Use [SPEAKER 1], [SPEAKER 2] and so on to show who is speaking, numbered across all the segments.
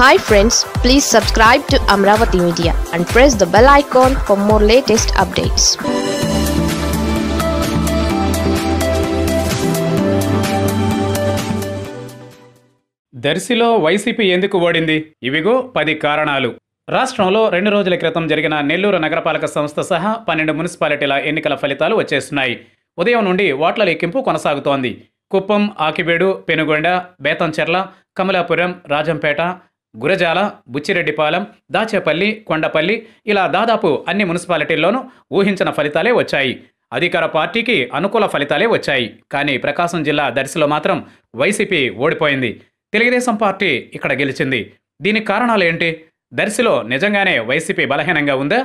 [SPEAKER 1] hi friends please subscribe to Amaravati media and press the bell icon for more latest updates దర్శిలో వైసీపీ ఎందుకు ఓడింది ఇవిగో పది కారణాలు రాష్ట్రంలో రెండు రోజుల క్రితం జరిగిన నెల్లూరు నగరపాలక సంస్థ సహా పన్నెండు మున్సిపాలిటీల ఎన్నికల ఫలితాలు వచ్చేస్తున్నాయి ఉదయం నుండి ఓట్ల లెక్కింపు కొనసాగుతోంది కుప్పం ఆకిబేడు పెనుగొండ బేతంచెర్ల కమలాపురం రాజంపేట గురజాల బుచ్చిరెడ్డిపాలెం దాచేపల్లి కొండపల్లి ఇలా దాదాపు అన్ని మున్సిపాలిటీల్లోనూ ఊహించిన ఫలితాలే వచ్చాయి అధికార పార్టీకి అనుకూల ఫలితాలే వచ్చాయి కానీ ప్రకాశం జిల్లా దర్శిలో మాత్రం వైసీపీ ఓడిపోయింది తెలుగుదేశం పార్టీ ఇక్కడ గెలిచింది దీనికి కారణాలు ఏంటి దర్శిలో నిజంగానే వైసీపీ బలహీనంగా ఉందా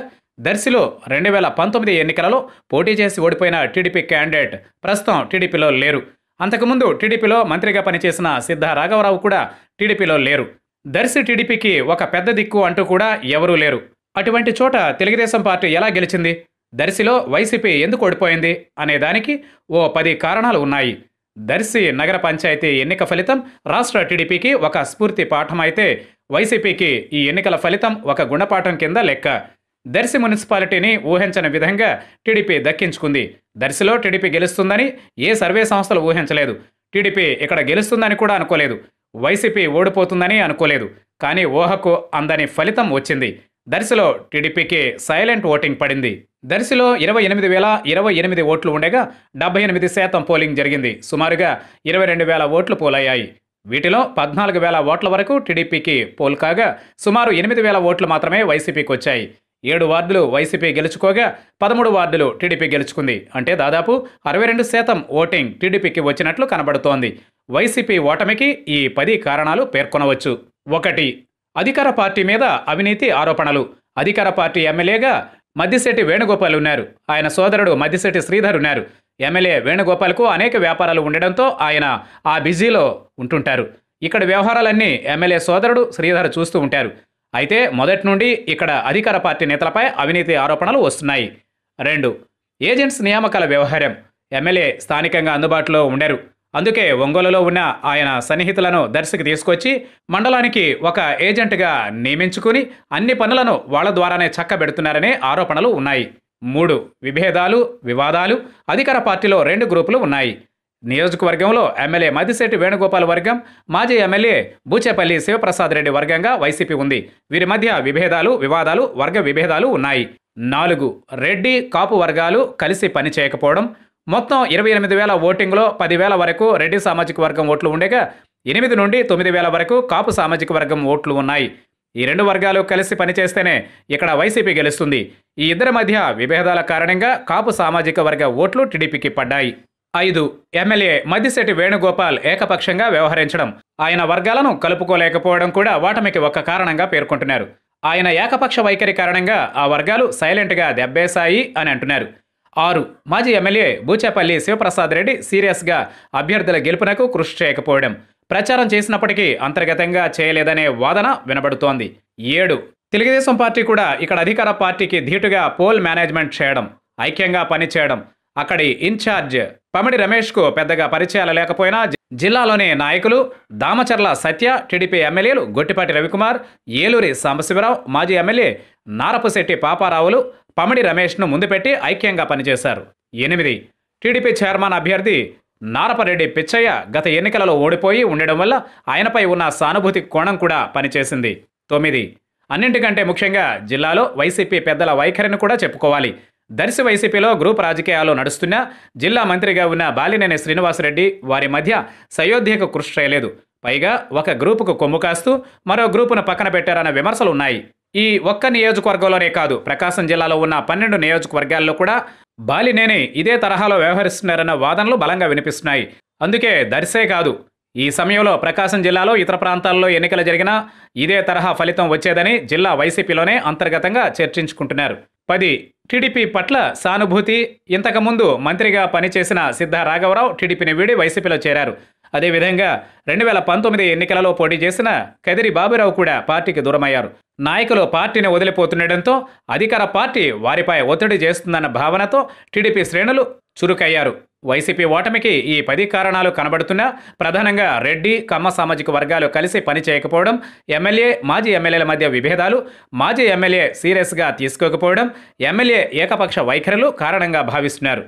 [SPEAKER 1] దర్శిలో రెండు వేల పంతొమ్మిది ఎన్నికలలో పోటీ చేసి ఓడిపోయిన టీడీపీ క్యాండిడేట్ ప్రస్తుతం టీడీపీలో లేరు అంతకుముందు టీడీపీలో మంత్రిగా పనిచేసిన సిద్ధ రాఘవరావు కూడా టీడీపీలో లేరు దర్శి టీడీపీకి ఒక పెద్ద దిక్కు అంటూ కూడా ఎవరూ లేరు అటువంటి చోట తెలుగుదేశం పార్టీ ఎలా గెలిచింది దర్శిలో వైసీపీ ఎందుకు ఓడిపోయింది అనేదానికి ఓ పది కారణాలు ఉన్నాయి దర్శి నగర పంచాయతీ ఎన్నిక ఫలితం రాష్ట్ర టీడీపీకి ఒక స్ఫూర్తి పాఠం అయితే వైసీపీకి ఈ ఎన్నికల ఫలితం ఒక గుణపాఠం కింద లెక్క దర్శి మున్సిపాలిటీని ఊహించని విధంగా టీడీపీ దక్కించుకుంది దర్శిలో టీడీపీ గెలుస్తుందని ఏ సర్వే సంస్థలు ఊహించలేదు టీడీపీ ఇక్కడ గెలుస్తుందని కూడా అనుకోలేదు వైసీపీ ఓడిపోతుందని అనుకోలేదు కానీ ఊహకు అందని ఫలితం వచ్చింది దర్శిలో టీడీపీకి సైలెంట్ ఓటింగ్ పడింది దర్శిలో ఇరవై ఎనిమిది వేల ఇరవై ఎనిమిది ఓట్లు ఉండగా డెబ్బై ఎనిమిది శాతం పోలింగ్ జరిగింది సుమారుగా ఇరవై రెండు వేల ఓట్లు పోలయ్యాయి వీటిలో పద్నాలుగు వేల ఓట్ల వరకు టీడీపీకి పోల్ కాగా సుమారు ఎనిమిది వేల ఓట్లు మాత్రమే వైసీపీకి వచ్చాయి ఏడు వార్డులు వైసీపీ గెలుచుకోగా పదమూడు వార్డులు టీడీపీ గెలుచుకుంది అంటే దాదాపు అరవై రెండు శాతం ఓటింగ్ టీడీపీకి వచ్చినట్లు కనబడుతోంది వైసీపీ ఓటమికి ఈ పది కారణాలు పేర్కొనవచ్చు ఒకటి అధికార పార్టీ మీద అవినీతి ఆరోపణలు అధికార పార్టీ ఎమ్మెల్యేగా మద్దిశెట్టి వేణుగోపాల్ ఉన్నారు ఆయన సోదరుడు మద్దిశెట్టి శ్రీధర్ ఉన్నారు ఎమ్మెల్యే వేణుగోపాల్కు అనేక వ్యాపారాలు ఉండడంతో ఆయన ఆ బిజీలో ఉంటుంటారు ఇక్కడ వ్యవహారాలన్నీ ఎమ్మెల్యే సోదరుడు శ్రీధర్ చూస్తూ ఉంటారు అయితే మొదటి నుండి ఇక్కడ అధికార పార్టీ నేతలపై అవినీతి ఆరోపణలు వస్తున్నాయి రెండు ఏజెంట్స్ నియామకాల వ్యవహారం ఎమ్మెల్యే స్థానికంగా అందుబాటులో ఉండరు అందుకే ఒంగోలులో ఉన్న ఆయన సన్నిహితులను దర్శకు తీసుకొచ్చి మండలానికి ఒక ఏజెంట్గా నియమించుకుని అన్ని పనులను వాళ్ల ద్వారానే చక్కబెడుతున్నారనే ఆరోపణలు ఉన్నాయి మూడు విభేదాలు వివాదాలు అధికార పార్టీలో రెండు గ్రూపులు ఉన్నాయి నియోజకవర్గంలో ఎమ్మెల్యే మదిశెట్టి వేణుగోపాల్ వర్గం మాజీ ఎమ్మెల్యే బూచేపల్లి శివప్రసాద్ రెడ్డి వర్గంగా వైసీపీ ఉంది వీరి మధ్య విభేదాలు వివాదాలు వర్గ విభేదాలు ఉన్నాయి నాలుగు రెడ్డి కాపు వర్గాలు కలిసి పనిచేయకపోవడం మొత్తం ఇరవై ఎనిమిది వేల ఓటింగ్లో పదివేల వరకు రెడ్డి సామాజిక వర్గం ఓట్లు ఉండగా ఎనిమిది నుండి తొమ్మిది వేల వరకు కాపు సామాజిక వర్గం ఓట్లు ఉన్నాయి ఈ రెండు వర్గాలు కలిసి పనిచేస్తేనే ఇక్కడ వైసీపీ గెలుస్తుంది ఈ ఇద్దరి మధ్య విభేదాల కారణంగా కాపు సామాజిక వర్గ ఓట్లు టీడీపీకి పడ్డాయి ఐదు ఎమ్మెల్యే మద్దిశెట్టి వేణుగోపాల్ ఏకపక్షంగా వ్యవహరించడం ఆయన వర్గాలను కలుపుకోలేకపోవడం కూడా వాటమికి ఒక కారణంగా పేర్కొంటున్నారు ఆయన ఏకపక్ష వైఖరి కారణంగా ఆ వర్గాలు సైలెంట్గా దెబ్బేశాయి అని అంటున్నారు ఆరు మాజీ ఎమ్మెల్యే బూచేపల్లి శివప్రసాద్ రెడ్డి సీరియస్గా అభ్యర్థుల గెలుపునకు కృషి చేయకపోవడం ప్రచారం చేసినప్పటికీ అంతర్గతంగా చేయలేదనే వాదన వినబడుతోంది ఏడు తెలుగుదేశం పార్టీ కూడా ఇక్కడ అధికార పార్టీకి ధీటుగా పోల్ మేనేజ్మెంట్ చేయడం ఐక్యంగా పనిచేయడం అక్కడి ఇన్ఛార్జ్ పమిడి రమేష్కు పెద్దగా పరిచయాలు లేకపోయినా జిల్లాలోని నాయకులు దామచర్ల సత్య టీడీపీ ఎమ్మెల్యేలు గొట్టిపాటి రవికుమార్ ఏలూరి సాంబశివరావు మాజీ ఎమ్మెల్యే నారపుశెట్టి పాపారావులు పమిడి రమేష్ను ముందుపెట్టి ఐక్యంగా పనిచేశారు ఎనిమిది టీడీపీ చైర్మన్ అభ్యర్థి నారపరెడ్డి పిచ్చయ్య గత ఎన్నికలలో ఓడిపోయి ఉండడం వల్ల ఆయనపై ఉన్న సానుభూతి కోణం కూడా పనిచేసింది తొమ్మిది అన్నింటికంటే ముఖ్యంగా జిల్లాలో వైసీపీ పెద్దల వైఖరిని కూడా చెప్పుకోవాలి దర్శి వైసీపీలో గ్రూప్ రాజకీయాలు నడుస్తున్న జిల్లా మంత్రిగా ఉన్న బాలినేని శ్రీనివాసరెడ్డి వారి మధ్య సయోధ్యకు కృషి చేయలేదు పైగా ఒక గ్రూపుకు కొమ్ము కాస్తూ మరో గ్రూపును పక్కన పెట్టారన్న విమర్శలు ఉన్నాయి ఈ ఒక్క నియోజకవర్గంలోనే కాదు ప్రకాశం జిల్లాలో ఉన్న పన్నెండు నియోజకవర్గాల్లో కూడా బాలినేని ఇదే తరహాలో వ్యవహరిస్తున్నారన్న వాదనలు బలంగా వినిపిస్తున్నాయి అందుకే దర్శే కాదు ఈ సమయంలో ప్రకాశం జిల్లాలో ఇతర ప్రాంతాల్లో ఎన్నికలు జరిగినా ఇదే తరహా ఫలితం వచ్చేదని జిల్లా వైసీపీలోనే అంతర్గతంగా చర్చించుకుంటున్నారు పది టీడీపీ పట్ల సానుభూతి ఇంతకుముందు మంత్రిగా పనిచేసిన సిద్ధ రాఘవరావు టీడీపీని వీడి వైసీపీలో చేరారు అదేవిధంగా రెండు వేల పంతొమ్మిది ఎన్నికలలో పోటీ చేసిన కదిరి బాబురావు కూడా పార్టీకి దూరమయ్యారు నాయకులు పార్టీని వదిలిపోతుండటంతో అధికార పార్టీ వారిపై ఒత్తిడి చేస్తుందన్న భావనతో టీడీపీ శ్రేణులు చురుకయ్యారు వైసీపీ ఓటమికి ఈ పది కారణాలు కనబడుతున్నా ప్రధానంగా రెడ్డి కమ్మ సామాజిక వర్గాలు కలిసి పనిచేయకపోవడం ఎమ్మెల్యే మాజీ ఎమ్మెల్యేల మధ్య విభేదాలు మాజీ ఎమ్మెల్యే సీరియస్గా తీసుకోకపోవడం ఎమ్మెల్యే ఏకపక్ష వైఖరులు కారణంగా భావిస్తున్నారు